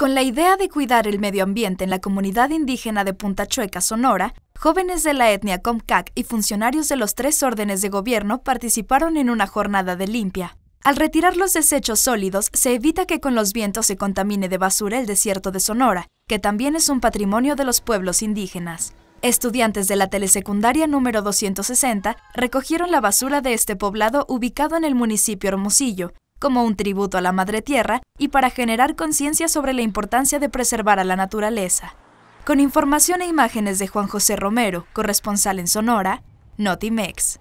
Con la idea de cuidar el medio ambiente en la comunidad indígena de Punta Chueca, Sonora, jóvenes de la etnia Comcac y funcionarios de los tres órdenes de gobierno participaron en una jornada de limpia. Al retirar los desechos sólidos, se evita que con los vientos se contamine de basura el desierto de Sonora, que también es un patrimonio de los pueblos indígenas. Estudiantes de la telesecundaria número 260 recogieron la basura de este poblado ubicado en el municipio Hermosillo, como un tributo a la Madre Tierra y para generar conciencia sobre la importancia de preservar a la naturaleza. Con información e imágenes de Juan José Romero, corresponsal en Sonora, Notimex.